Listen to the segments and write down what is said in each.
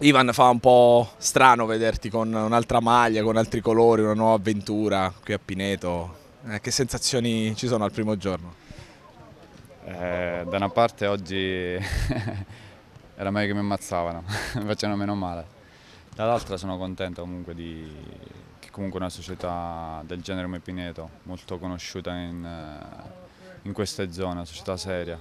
Ivan fa un po' strano vederti con un'altra maglia, con altri colori, una nuova avventura qui a Pineto. Eh, che sensazioni ci sono al primo giorno? Eh, da una parte oggi era meglio che mi ammazzavano, mi facevano meno male. Dall'altra sono contento comunque di, che comunque una società del genere come Pineto, molto conosciuta in, eh, in queste zone, una società seria,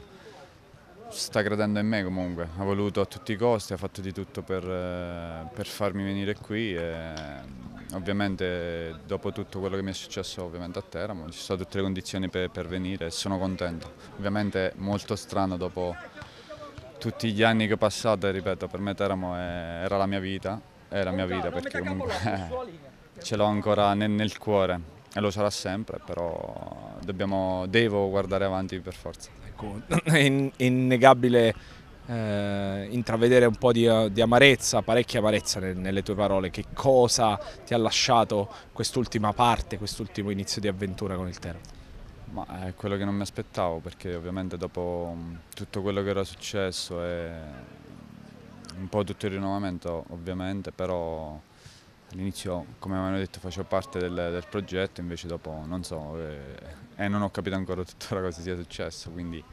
sta credendo in me comunque, ha voluto a tutti i costi, ha fatto di tutto per, eh, per farmi venire qui e mm, ovviamente dopo tutto quello che mi è successo a Teramo ci sono tutte le condizioni per, per venire e sono contento. Ovviamente è molto strano dopo tutti gli anni che ho passato, ripeto, per me Teramo è, era la mia vita, è la mia vita perché comunque ce l'ho ancora nel, nel cuore e lo sarà sempre, però dobbiamo, devo guardare avanti per forza. Ecco, è innegabile eh, intravedere un po' di, di amarezza, parecchia amarezza nelle, nelle tue parole. Che cosa ti ha lasciato quest'ultima parte, quest'ultimo inizio di avventura con il Terra? Ma è quello che non mi aspettavo perché ovviamente dopo mm, tutto quello che era successo e un po' tutto il rinnovamento ovviamente, però All'inizio, come mi hanno detto, facevo parte del, del, progetto, invece dopo non so, e eh, eh, non ho capito ancora tuttora cosa sia successo, quindi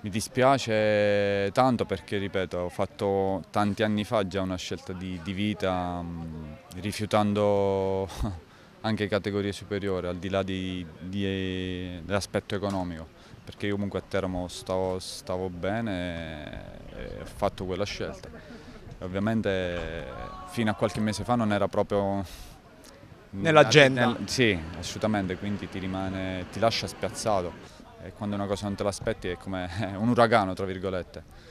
mi dispiace tanto perché, ripeto, ho fatto tanti anni fa già una scelta di, di vita, mh, mm, rifiutando anche categorie superiori, al di là di, di, dell'aspetto economico, perché io comunque a Teramo stavo, stavo bene e ho fatto quella scelta. Ovviamente fino a qualche mese fa non era proprio nell'agenda. Nel, sì, assolutamente, quindi ti rimane, ti lascia spiazzato e quando una cosa non te l'aspetti è come un uragano, tra virgolette.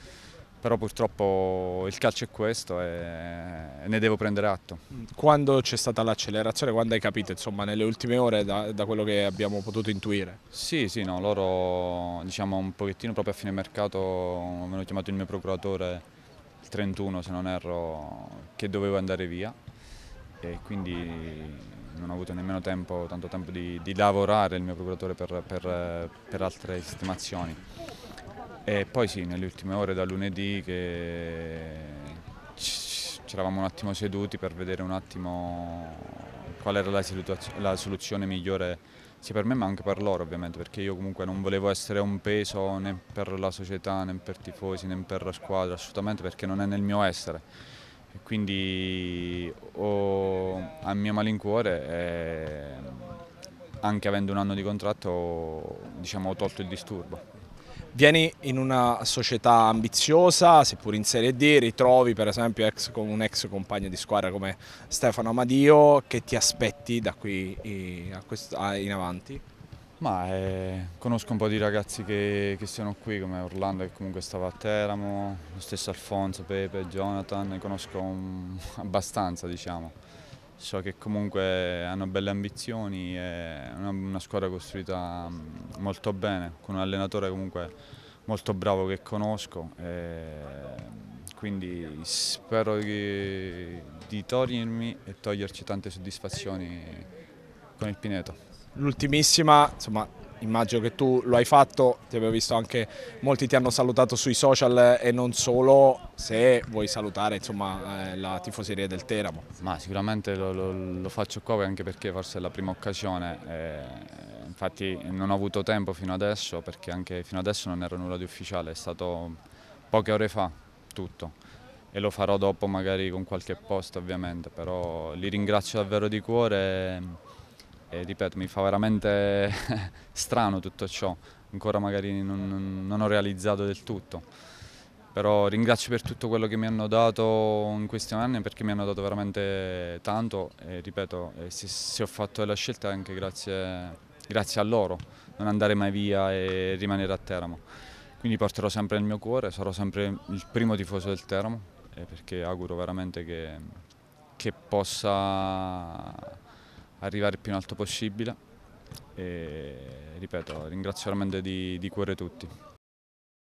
Però purtroppo il calcio è questo e ne devo prendere atto. Quando c'è stata l'accelerazione, quando hai capito, insomma, nelle ultime ore da, da, quello che abbiamo potuto intuire? Sì, sì, no, loro diciamo un pochettino proprio a fine mercato mi hanno chiamato il mio procuratore 31 se non erro che dovevo andare via e quindi non ho avuto nemmeno tempo, tanto tempo di, di lavorare il mio procuratore per, per, per altre sistemazioni. E poi sì, nelle ultime ore da lunedì che ci eravamo un attimo seduti per vedere un attimo qual era la, la soluzione migliore sia per me ma anche per loro ovviamente perché io comunque non volevo essere un peso né per la società né per tifosi né per la squadra assolutamente perché non è nel mio essere e quindi ho, a mio malincuore eh, anche avendo un anno di contratto diciamo, ho tolto il disturbo Vieni in una società ambiziosa, seppur in Serie D, ritrovi per esempio ex, un ex compagno di squadra come Stefano Amadio, che ti aspetti da qui in avanti? Ma, eh, conosco un po' di ragazzi che, che, sono qui, come Orlando che comunque stava a Teramo, lo stesso Alfonso, Pepe, Jonathan, ne conosco un, abbastanza diciamo so che comunque hanno belle ambizioni, è una, squadra costruita mm, molto bene, con un allenatore comunque molto bravo che conosco, quindi spero di, di togliermi e toglierci tante soddisfazioni con il Pineto. L'ultimissima, insomma, immagino che tu lo hai fatto, ti abbiamo visto anche, molti ti hanno salutato sui social e non solo, se vuoi salutare insomma, eh, la tifoseria del Teramo. Ma sicuramente lo, lo, lo, faccio qua anche perché forse è la prima occasione, eh, infatti non ho avuto tempo fino adesso perché anche fino adesso non era nulla di ufficiale, è stato poche ore fa tutto e lo farò dopo magari con qualche post ovviamente, però li ringrazio davvero di cuore. E, ripeto, mi fa veramente strano tutto ciò, ancora magari non, non ho realizzato del tutto. Però ringrazio per tutto quello che mi hanno dato in questi anni perché mi hanno dato veramente tanto e ripeto, se, se ho fatto la scelta anche grazie, grazie, a loro, non andare mai via e rimanere a Teramo. Quindi porterò sempre nel mio cuore, sarò sempre il primo tifoso del Teramo perché auguro veramente che, che possa arrivare il più in alto possibile e ripeto ringrazio veramente di, di cuore tutti.